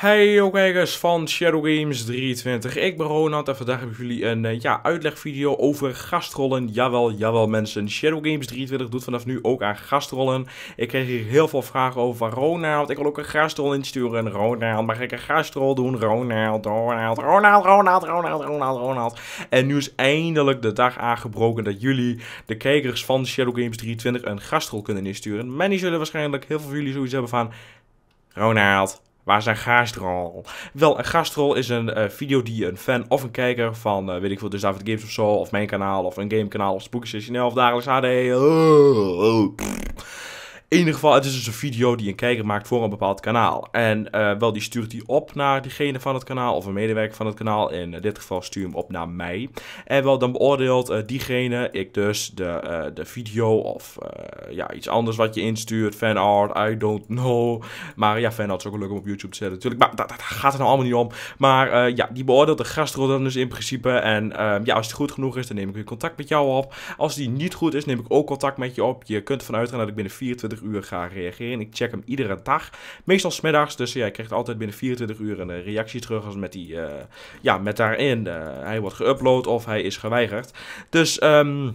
Hey kijkers van Shadow Games 23, ik ben Ronald en vandaag ik jullie een eh, ja, uitlegvideo over gastrollen. Jawel, jawel mensen, Shadow Games 23 doet vanaf nu ook aan gastrollen. Ik kreeg hier heel veel vragen over van Ronald, ik wil ook een gastrol insturen. Ronald, mag ik een gastrol doen? Ronald, Ronald, Ronald, Ronald, Ronald, Ronald, Ronald. En nu is eindelijk de dag aangebroken dat jullie, de kijkers van Shadow Games 23, een gastrol kunnen insturen. Maar zullen waarschijnlijk heel veel van jullie zoiets hebben van... Ronald, Waar is een gastrol? Wel, een gastrol is een video die een fan of een kijker van, eh, weet ik veel, dus David Games of zo, of mijn kanaal, of een gamekanaal, of Spooky Session of Dagelijks HD. In ieder geval, het is dus een video die een kijker maakt voor een bepaald kanaal. En eh, wel, die stuurt die op naar diegene van het kanaal of een medewerker van het kanaal. In eh, dit geval stuur hem op naar mij. En wel, dan beoordeelt eh, diegene, ik dus, de, de video of ja, iets anders wat je instuurt. Fanart, I don't know. Maar ja, fanart is ook leuk om op YouTube te zetten natuurlijk. Maar dat, gaat er nou allemaal niet om. Maar ja, die beoordeelt de gastrol dan dus in principe. En ehm, ja, als het goed genoeg is, dan neem ik weer contact met jou op. Als die niet goed is, neem ik ook contact met je op. Je kunt ervan uitgaan dat ik binnen 24 24 uur ga reageren. Ik check hem iedere dag. Meestal smiddags. Dus ja, ik krijg altijd binnen 24 uur een eh, reactie terug. Als met, die, eh, ja, met daarin eh, hij wordt geüpload of hij is geweigerd. Dus... Um,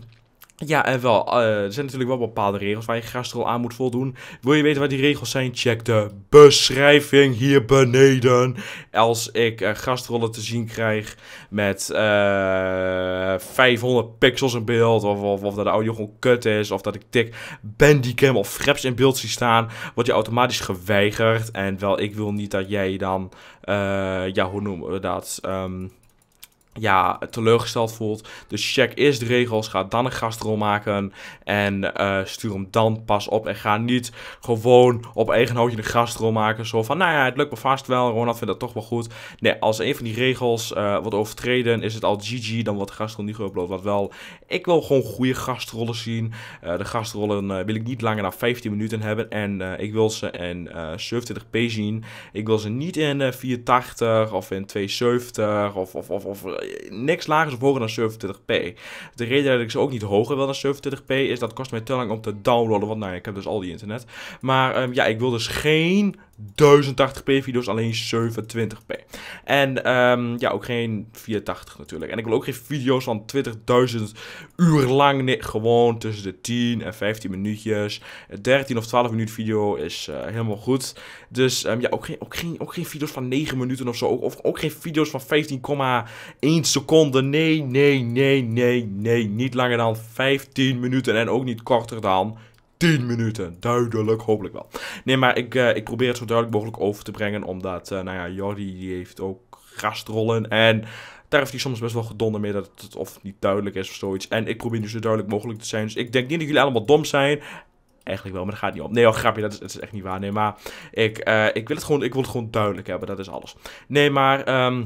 ja, en wel. Eh, er zijn natuurlijk wel bepaalde regels waar je gastrol aan moet voldoen. Wil je weten wat die regels zijn? Check de beschrijving hier beneden. Als ik eh, gastrollen te zien krijg met 500 eh, pixels in beeld. Of, of, of, dat de audio gewoon kut is. Of dat ik dik Bandicam of Fraps in beeld zie staan. Word je automatisch geweigerd. En wel, ik wil niet dat jij dan... ja, hoe noemen we dat? Ehm, ja, teleurgesteld voelt. Dus check eerst de regels, ga dan een gastrol maken en eh, stuur hem dan pas op. En ga niet gewoon op eigen houtje een gastrol maken, zo van, nou ja, het lukt me vast wel, Ronald vindt dat toch wel goed. Nee, als een van die regels eh, wordt overtreden, is het al GG, dan wordt de gastrol niet geüpload. wat wel, ik wil gewoon goede gastrollen zien. Eh, de gastrollen wil ik niet langer dan 15 minuten hebben en ik wil ze in 27 p zien. Ik wil ze niet in 480 of in 270 of, of, of, of niks lager of hoger dan 27p. De reden dat ik ze ook niet hoger wil dan 27p is dat kost mij te lang om te downloaden. Want nou, ik heb dus al die internet. Maar ehm, ja, ik wil dus geen 1080p video's, alleen 27 p En ehm, ja, ook geen 480 natuurlijk. En ik wil ook geen video's van 20.000 uur lang. gewoon tussen de 10 en 15 minuutjes. 13 of 12 minuut video is eh, helemaal goed. Dus ehm, ja, ook geen, ook, geen, ook geen video's van 9 minuten of zo. of ook geen video's van 15,1 seconden. Nee, nee, nee, nee, nee. Niet langer dan 15 minuten en ook niet korter dan 10 minuten. Duidelijk, hopelijk wel. Nee, maar ik, eh, ik probeer het zo duidelijk mogelijk over te brengen. Omdat, eh, nou ja, Jordi die heeft ook gastrollen. En daar heeft hij soms best wel gedonder mee dat het of niet duidelijk is of zoiets. En ik probeer nu zo duidelijk mogelijk te zijn. Dus ik denk niet dat jullie allemaal dom zijn. Eigenlijk wel, maar dat gaat niet om. Nee, oh, grapje, dat is, is echt niet waar. Nee, maar ik, eh, ik, wil het gewoon, ik wil het gewoon duidelijk hebben. Dat is alles. Nee, maar... Ehm,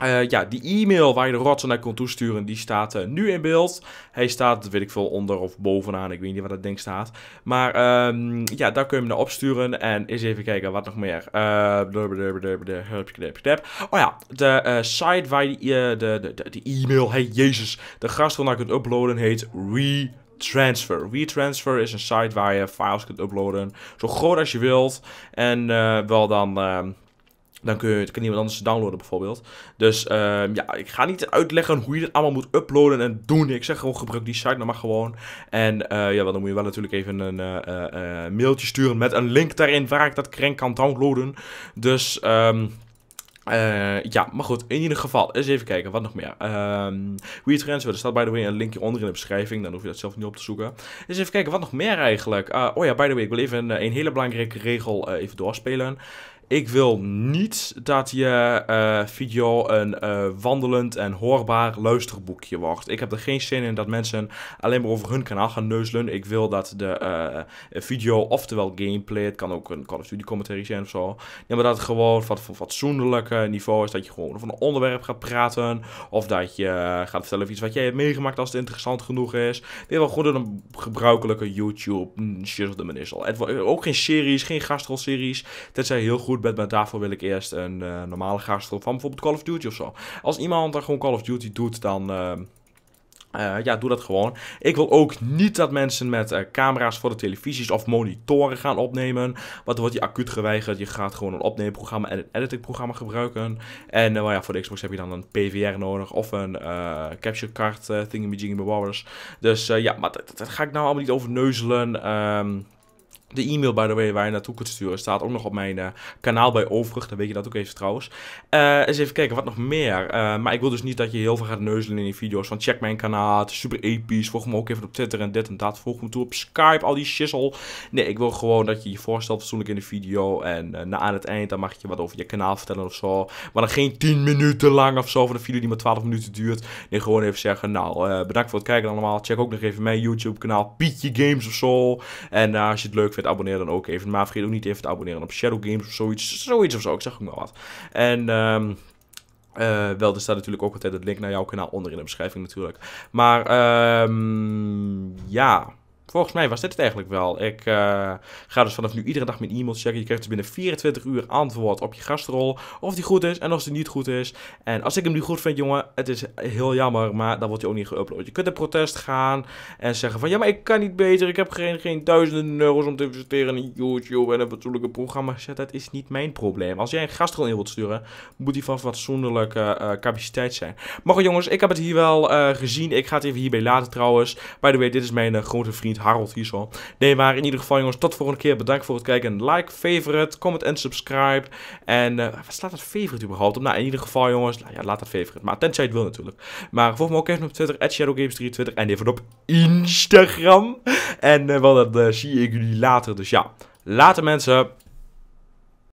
eh, ja, die e-mail waar je de rotsen naar kon toesturen, die staat eh, nu in beeld. Hij staat, weet ik veel, onder of bovenaan. Ik weet niet waar dat ding staat. Maar ehm, ja, daar kun je hem naar opsturen. En eens even kijken, wat nog meer. Uh, oh ja, de site waar je de, de, de, e-mail, hey jezus, de gastvol naar kunt uploaden heet retransfer retransfer WeTransfer is een site waar je files kunt uploaden. Zo groot als je wilt. En wel dan. Ehm, dan kun je, kan iemand anders downloaden bijvoorbeeld. Dus uh, ja, ik ga niet uitleggen hoe je dit allemaal moet uploaden en doen. Ik zeg gewoon gebruik die site dan maar gewoon. En uh, ja, dan moet je wel natuurlijk even een eh, eh, mailtje sturen met een link daarin waar ik dat krenk kan downloaden. Dus... Um, ja, maar goed, in ieder geval, eens even kijken, wat nog meer. Um, ehm, WeTransfer, er staat by the way een linkje onder in de beschrijving, dan hoef je dat zelf niet op te zoeken. Eens even kijken, wat nog meer eigenlijk. Uh, oh ja, by the way, ik wil even een, een hele belangrijke regel even doorspelen. Ik wil niet dat je eh, video een eh, wandelend en hoorbaar luisterboekje wordt. Ik heb er geen zin in dat mensen alleen maar over hun kanaal gaan neuzelen. Ik wil dat de eh, video, oftewel gameplay, het kan ook een Call of commentary zijn of zo. Ja, maar dat het gewoon wat van niveau is. Dat je gewoon over een onderwerp gaat praten. Of dat je gaat vertellen iets wat jij hebt meegemaakt als het interessant genoeg is. Dit wel gewoon een gebruikelijke YouTube mm, shit of de al. Ook geen series, geen gastrolseries. zijn heel goed bent, maar daarvoor wil ik eerst een uh, normale graagstrop van bijvoorbeeld Call of Duty of zo. Als iemand dan gewoon Call of Duty doet, dan... Eh, eh, ja, doe dat gewoon. Ik wil ook niet dat mensen met camera's voor de televisies of monitoren gaan opnemen. Want dan wordt je acuut geweigerd. Je gaat gewoon een programma en een editingprogramma gebruiken. En uh, ja, voor de Xbox heb je dan een PVR nodig of een capture card uh, Bowers. Dus ja, maar dat, ga ik nou allemaal niet over neuzelen. Um, de e-mail, by the way, waar je naartoe kunt sturen, staat ook nog op mijn eh, kanaal bij Overig. Dan weet je dat ook even trouwens. Eh, eens even kijken, wat nog meer. Eh, maar ik wil dus niet dat je heel veel gaat neuzelen in die video's. Van check mijn kanaal, het is super episch. Volg me ook even op Twitter en dit en dat. Volg me toe op Skype, al die shizzle. Nee, ik wil gewoon dat je je voorstelt fatsoenlijk in de video. En na nou, aan het eind, dan mag je wat over je kanaal vertellen of zo. Maar dan geen 10 minuten lang of zo van een video die maar 12 minuten duurt. Nee, gewoon even zeggen, nou, bedankt voor het kijken allemaal. Check ook nog even mijn YouTube kanaal, Pietje Games of zo. En als je het leuk vindt vindt, abonneer dan ook even. Maar vergeet ook niet even te abonneren op Shadow Games of zoiets. Zoiets of zo, ik zeg ook maar wat. En... Um, wel, er staat natuurlijk ook altijd het link naar jouw kanaal onder in de beschrijving natuurlijk. Maar um, ja, volgens mij was dit het eigenlijk wel. Ik eh, ga dus vanaf nu iedere dag mijn e-mail checken. Je krijgt dus binnen 24 uur antwoord op je gastrol. Of die goed is en of die niet goed is. En als ik hem nu goed vind, jongen, het is heel jammer, maar dan wordt je ook niet geüpload. Je kunt in protest gaan en zeggen van, ja, maar ik kan niet beter. Ik heb geen, geen duizenden euro's om te investeren in YouTube en een fatsoenlijke programma. Zeg, dat is niet mijn probleem. Als jij een gastrol in wilt sturen, moet die van fatsoenlijke uh, capaciteit zijn. Maar goed, jongens, ik heb het hier wel eh, gezien. Ik ga het even hierbij laten trouwens. By the way, dit is mijn grote vriend Harold hier zo. Nee, maar in ieder geval jongens, tot volgende keer. Bedankt voor het kijken. Like, favorite, comment en subscribe. En uh, wat slaat dat favorite überhaupt op? Nou, in ieder geval jongens, nou, ja, laat dat favorite. Maar tenzij het wil natuurlijk. Maar volg me ook even op Twitter, shadowgames23 en even op Instagram. En eh, wel, dat eh, zie ik jullie later. Dus ja, later mensen.